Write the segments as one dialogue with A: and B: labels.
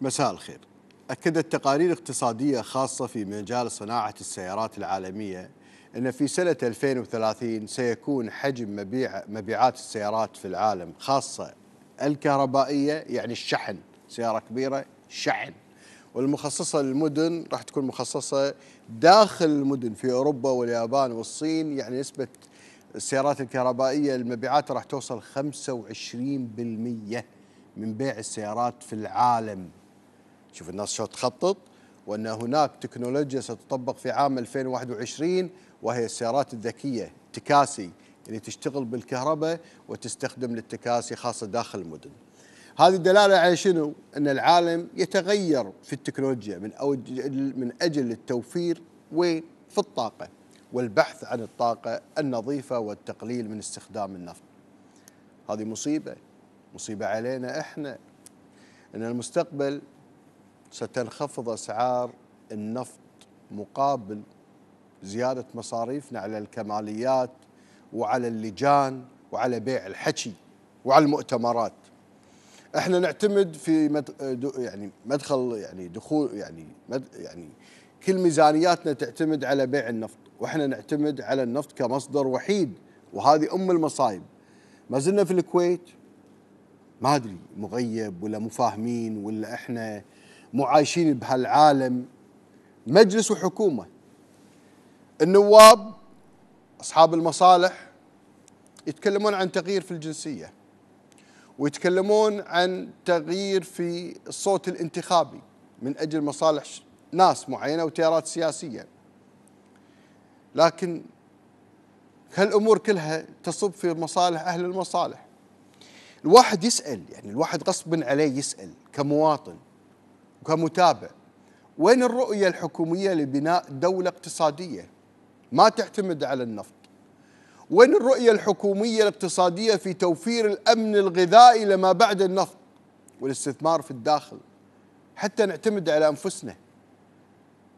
A: مساء الخير أكدت تقارير اقتصادية خاصة في مجال صناعة السيارات العالمية أن في سنة 2030 سيكون حجم مبيع مبيعات السيارات في العالم خاصة الكهربائية يعني الشحن سيارة كبيرة شحن والمخصصة للمدن راح تكون مخصصة داخل المدن في أوروبا واليابان والصين يعني نسبة السيارات الكهربائية المبيعات راح توصل 25% من بيع السيارات في العالم شوف الناس شو تخطط وأن هناك تكنولوجيا ستطبق في عام 2021 وهي السيارات الذكية تكاسي اللي يعني تشتغل بالكهرباء وتستخدم للتكاسي خاصة داخل المدن هذه دلالة على شنو؟ أن العالم يتغير في التكنولوجيا من, من أجل التوفير وفي الطاقة والبحث عن الطاقة النظيفة والتقليل من استخدام النفط هذه مصيبة مصيبة علينا إحنا أن المستقبل ستنخفض أسعار النفط مقابل زيادة مصاريفنا على الكماليات وعلى اللجان وعلى بيع الحكي وعلى المؤتمرات احنا نعتمد في مد... يعني مدخل يعني دخول يعني مد... يعني كل ميزانياتنا تعتمد على بيع النفط واحنا نعتمد على النفط كمصدر وحيد وهذه ام المصايب ما زلنا في الكويت ما ادري مغيب ولا مو فاهمين ولا احنا مو عايشين بهالعالم مجلس وحكومه النواب اصحاب المصالح يتكلمون عن تغيير في الجنسيه ويتكلمون عن تغيير في الصوت الانتخابي من اجل مصالح ناس معينه وتيارات سياسيه لكن هالامور كلها تصب في مصالح اهل المصالح الواحد يسال يعني الواحد غصب عليه يسال كمواطن كمتابع وين الرؤية الحكومية لبناء دولة اقتصادية ما تعتمد على النفط وين الرؤية الحكومية الاقتصادية في توفير الأمن الغذائي لما بعد النفط والاستثمار في الداخل حتى نعتمد على أنفسنا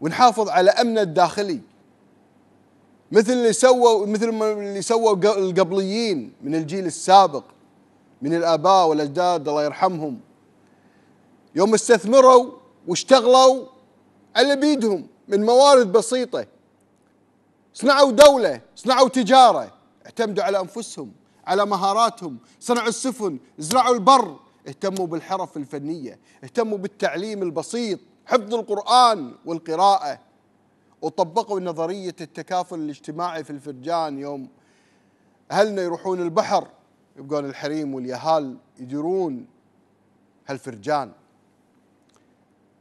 A: ونحافظ على أمن الداخلي مثل اللي سووا مثل ما اللي سووا القبليين من الجيل السابق من الآباء والأجداد الله يرحمهم يوم استثمروا واشتغلوا على بيدهم من موارد بسيطة صنعوا دولة صنعوا تجارة اعتمدوا على أنفسهم على مهاراتهم صنعوا السفن زرعوا البر اهتموا بالحرف الفنية اهتموا بالتعليم البسيط حفظ القرآن والقراءة وطبقوا نظرية التكافل الاجتماعي في الفرجان يوم أهلنا يروحون البحر يبقون الحريم واليهال يديرون هالفرجان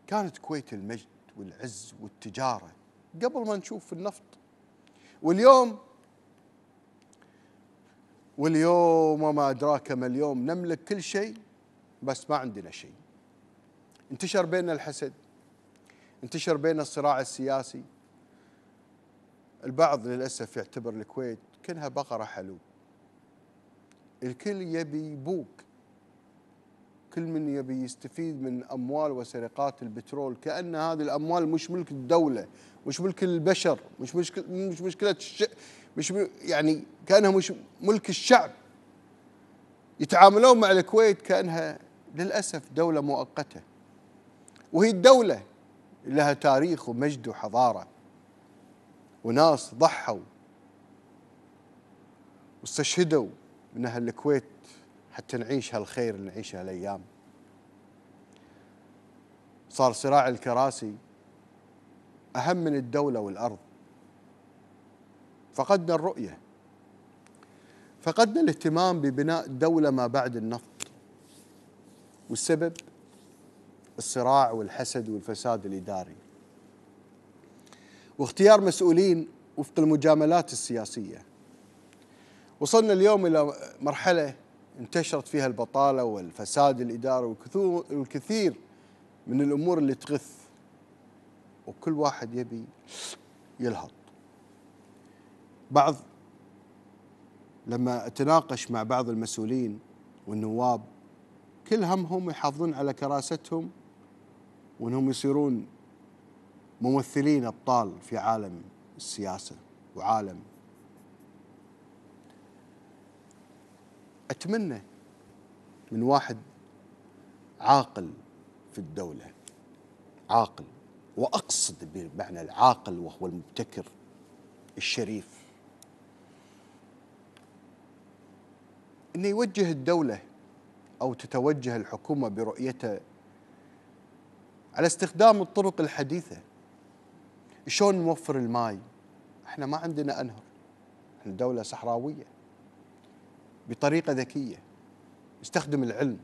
A: كانت كويت المجد والعز والتجارة قبل ما نشوف النفط واليوم واليوم وما أدراك ما اليوم نملك كل شيء بس ما عندنا شيء انتشر بيننا الحسد انتشر بيننا الصراع السياسي البعض للأسف يعتبر الكويت كأنها بقرة حلو الكل يبي بوك كل من يبي يستفيد من اموال وسرقات البترول كان هذه الاموال مش ملك الدوله مش ملك البشر مش مشكله مش مشكله الش... مش يعني كانها مش ملك الشعب يتعاملون مع الكويت كانها للاسف دوله مؤقته وهي الدوله لها تاريخ ومجد وحضاره وناس ضحوا واستشهدوا من اهل الكويت حتى نعيش هالخير اللي نعيشه هالايام صار صراع الكراسي اهم من الدوله والارض فقدنا الرؤيه فقدنا الاهتمام ببناء دوله ما بعد النفط والسبب الصراع والحسد والفساد الاداري واختيار مسؤولين وفق المجاملات السياسيه وصلنا اليوم الى مرحله انتشرت فيها البطاله والفساد الاداري والكثير من الامور اللي تغث وكل واحد يبي يلهط بعض لما اتناقش مع بعض المسؤولين والنواب كل همهم يحافظون على كراستهم وانهم يصيرون ممثلين ابطال في عالم السياسه وعالم أتمنى من واحد عاقل في الدولة عاقل وأقصد بمعنى العاقل وهو المبتكر الشريف أن يوجه الدولة أو تتوجه الحكومة برؤيتها على استخدام الطرق الحديثة شلون نوفر الماي احنا ما عندنا أنهر احنا دولة صحراوية بطريقه ذكيه استخدم العلم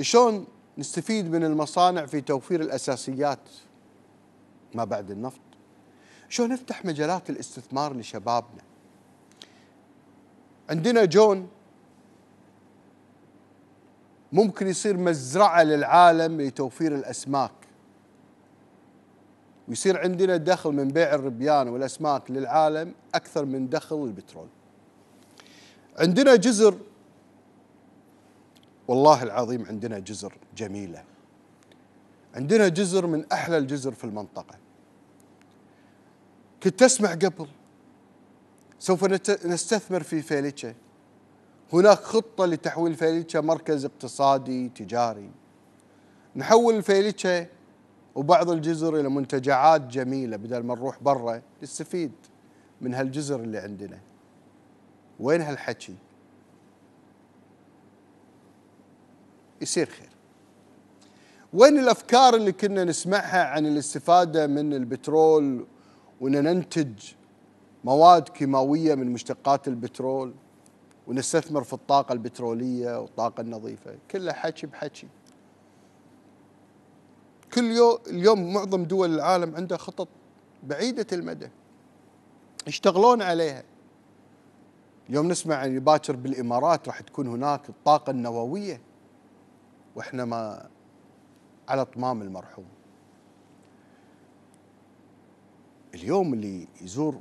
A: شلون نستفيد من المصانع في توفير الاساسيات ما بعد النفط شلون نفتح مجالات الاستثمار لشبابنا عندنا جون ممكن يصير مزرعه للعالم لتوفير الاسماك ويصير عندنا دخل من بيع الربيان والاسماك للعالم اكثر من دخل البترول عندنا جزر والله العظيم عندنا جزر جميله عندنا جزر من احلى الجزر في المنطقه كنت اسمع قبل سوف نستثمر في فيليتشا هناك خطه لتحويل فيليتشا مركز اقتصادي تجاري نحول فيليتشا وبعض الجزر الى منتجعات جميله بدل ما نروح برا نستفيد من هالجزر اللي عندنا وين هالحكي يصير خير وين الافكار اللي كنا نسمعها عن الاستفاده من البترول وان ننتج مواد كيماويه من مشتقات البترول ونستثمر في الطاقه البتروليه والطاقه النظيفه كلها حكي بحكي كل يوم اليوم معظم دول العالم عندها خطط بعيده المدى يشتغلون عليها اليوم نسمع ان باكر بالامارات راح تكون هناك الطاقه النوويه واحنا ما على طمام المرحوم اليوم اللي يزور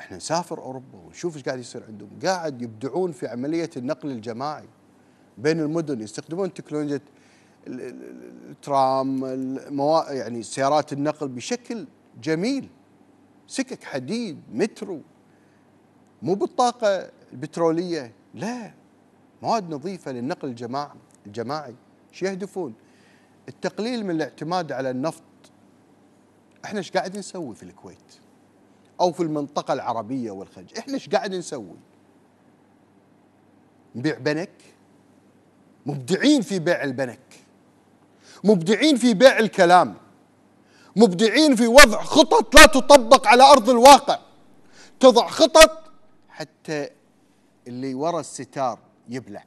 A: احنا نسافر اوروبا ونشوف ايش قاعد يصير عندهم قاعد يبدعون في عمليه النقل الجماعي بين المدن يستخدمون تكنولوجيا الترام الموا... يعني سيارات النقل بشكل جميل سكك حديد مترو مو بالطاقة البترولية لا مواد نظيفة للنقل الجماعي الجماعي شو يهدفون التقليل من الاعتماد على النفط احنا ايش قاعد نسوي في الكويت او في المنطقة العربية والخليج احنا ايش قاعد نسوي نبيع بنك مبدعين في بيع البنك مبدعين في بيع الكلام مبدعين في وضع خطط لا تطبق على ارض الواقع تضع خطط حتى اللي ورا الستار يبلع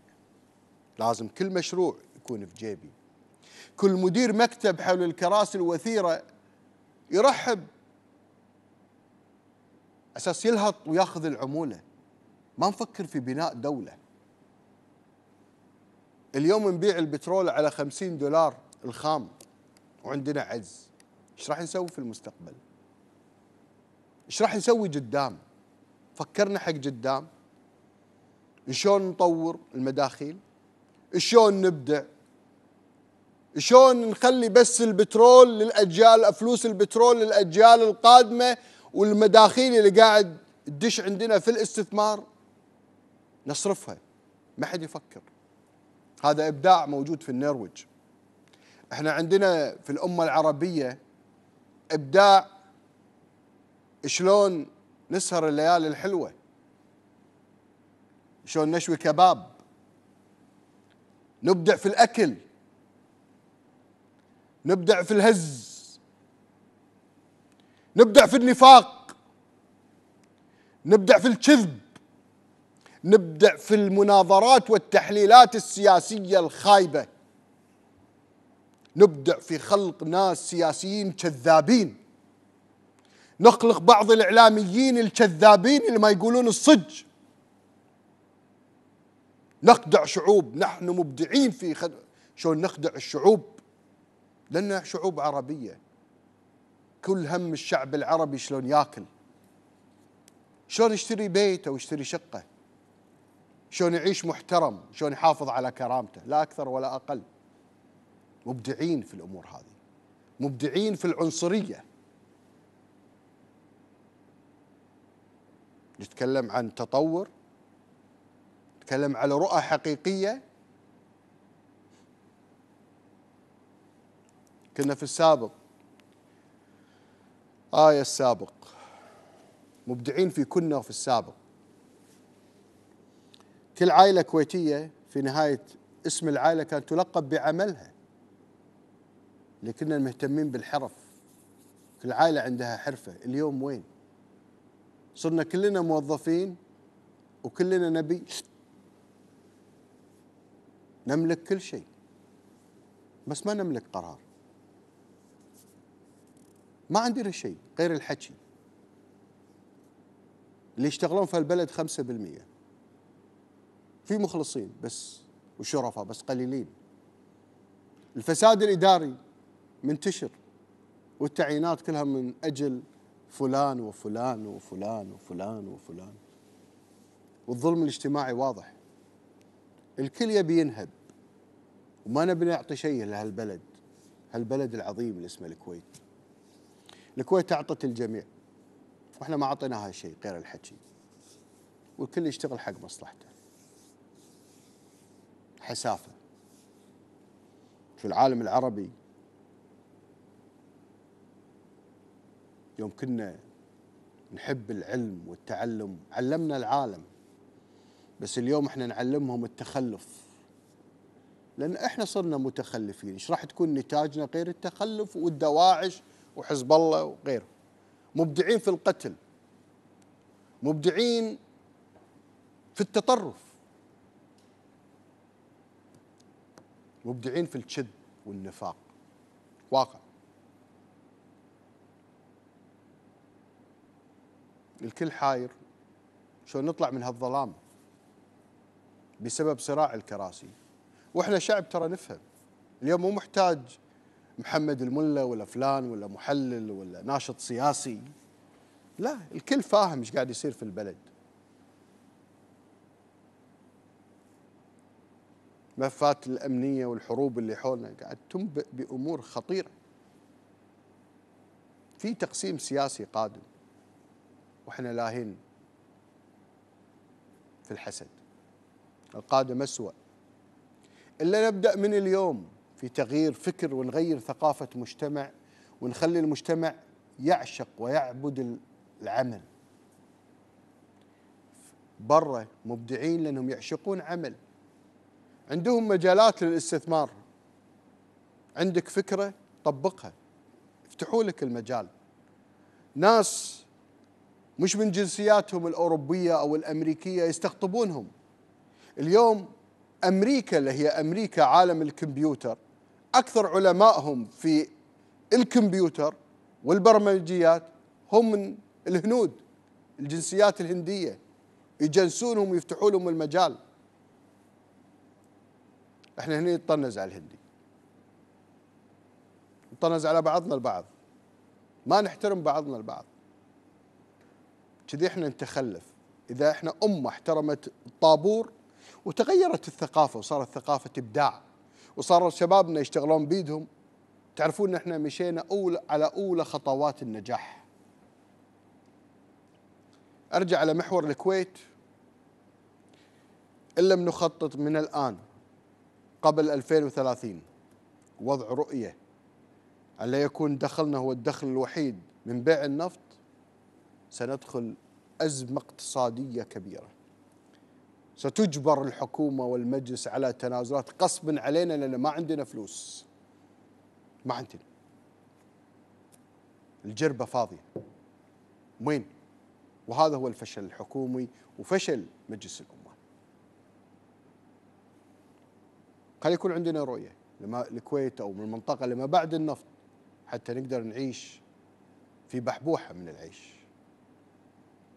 A: لازم كل مشروع يكون في جيبي كل مدير مكتب حول الكراسي الوثيرة يرحب أساس يلهط وياخذ العمولة ما نفكر في بناء دولة اليوم نبيع البترول على 50 دولار الخام وعندنا عجز ايش راح نسوي في المستقبل ايش راح نسوي قدام فكرنا حق قدام شلون نطور المداخيل شلون نبدع شلون نخلي بس البترول للاجيال فلوس البترول للاجيال القادمه والمداخيل اللي قاعد تدش عندنا في الاستثمار نصرفها ما حد يفكر هذا ابداع موجود في النرويج احنا عندنا في الامه العربيه ابداع شلون نسهر الليالي الحلوة شلون نشوي كباب نبدع في الأكل نبدع في الهز نبدع في النفاق نبدع في الكذب نبدع في المناظرات والتحليلات السياسية الخايبة نبدع في خلق ناس سياسيين كذابين نخلق بعض الاعلاميين الكذابين اللي ما يقولون الصج نخدع شعوب نحن مبدعين في خد... شلون نخدع الشعوب لان شعوب عربيه كل هم الشعب العربي شلون ياكل شلون يشتري بيت او يشتري شقه شلون يعيش محترم شلون يحافظ على كرامته لا اكثر ولا اقل مبدعين في الامور هذه مبدعين في العنصريه نتكلم عن تطور نتكلم على رؤى حقيقية كنا في السابق آية السابق مبدعين في كنا في السابق كل عائلة كويتية في نهاية اسم العائلة كانت تلقب بعملها اللي كنا مهتمين بالحرف كل عائلة عندها حرفة اليوم وين صرنا كلنا موظفين وكلنا نبي نملك كل شيء بس ما نملك قرار ما عندنا شيء غير الحكي اللي يشتغلون في البلد 5% في مخلصين بس وشرفاء بس قليلين الفساد الإداري منتشر والتعيينات كلها من أجل فلان وفلان وفلان وفلان وفلان والظلم الاجتماعي واضح الكل يبي ينهب وما نبي نعطي شيء لهالبلد هالبلد العظيم اللي اسمه الكويت الكويت اعطت الجميع واحنا ما اعطيناها شيء غير الحكي والكل يشتغل حق مصلحته حسافه في العالم العربي يوم كنا نحب العلم والتعلم علمنا العالم بس اليوم احنا نعلمهم التخلف لان احنا صرنا متخلفين ايش راح تكون نتاجنا غير التخلف والدواعش وحزب الله وغيره مبدعين في القتل مبدعين في التطرف مبدعين في الشد والنفاق واقع الكل حاير شلون نطلع من هالظلام بسبب صراع الكراسي واحنا شعب ترى نفهم اليوم مو محتاج محمد الملا ولا فلان ولا محلل ولا ناشط سياسي لا الكل فاهم ايش قاعد يصير في البلد ملفات الامنيه والحروب اللي حولنا قاعد تنبئ بامور خطيره في تقسيم سياسي قادم واحنا لاهين في الحسد القادم اسوء الا نبدا من اليوم في تغيير فكر ونغير ثقافه مجتمع ونخلي المجتمع يعشق ويعبد العمل برا مبدعين لانهم يعشقون عمل عندهم مجالات للاستثمار عندك فكره طبقها افتحوا لك المجال ناس مش من جنسياتهم الأوروبية أو الأمريكية يستقطبونهم اليوم أمريكا اللي هي أمريكا عالم الكمبيوتر أكثر علمائهم في الكمبيوتر والبرمجيات هم من الهنود الجنسيات الهندية يجنسونهم ويفتحوا لهم المجال احنا هنا نطنز على الهندي نطنز على بعضنا البعض ما نحترم بعضنا البعض كذي احنا نتخلف اذا احنا امه احترمت الطابور وتغيرت الثقافه وصارت ثقافه ابداع وصار شبابنا يشتغلون بيدهم تعرفون ان احنا مشينا اول على اولى خطوات النجاح ارجع على محور الكويت ان لم نخطط من الان قبل 2030 وضع رؤيه الا يكون دخلنا هو الدخل الوحيد من بيع النفط سندخل أزمة اقتصادية كبيرة ستجبر الحكومة والمجلس على تنازلات قصبا علينا لأن ما عندنا فلوس ما عندنا الجربة فاضية وين وهذا هو الفشل الحكومي وفشل مجلس الأمة خلي يكون عندنا رؤية لما الكويت أو من المنطقة لما بعد النفط حتى نقدر نعيش في بحبوحة من العيش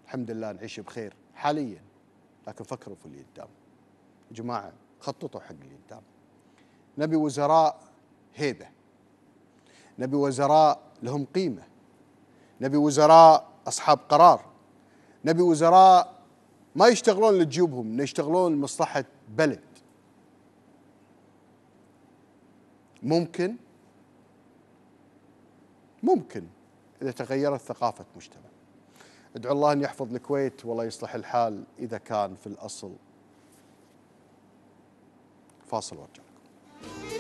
A: الحمد لله نعيش بخير حاليا لكن فكروا في اللي قدام جماعة خططوا حق اللي قدام نبي وزراء هيبة نبي وزراء لهم قيمة نبي وزراء أصحاب قرار نبي وزراء ما يشتغلون لجيوبهم يشتغلون لمصلحة بلد ممكن ممكن إذا تغيرت ثقافة مجتمع ادعو الله أن يحفظ الكويت والله يصلح الحال إذا كان في الأصل فاصل وارجع لكم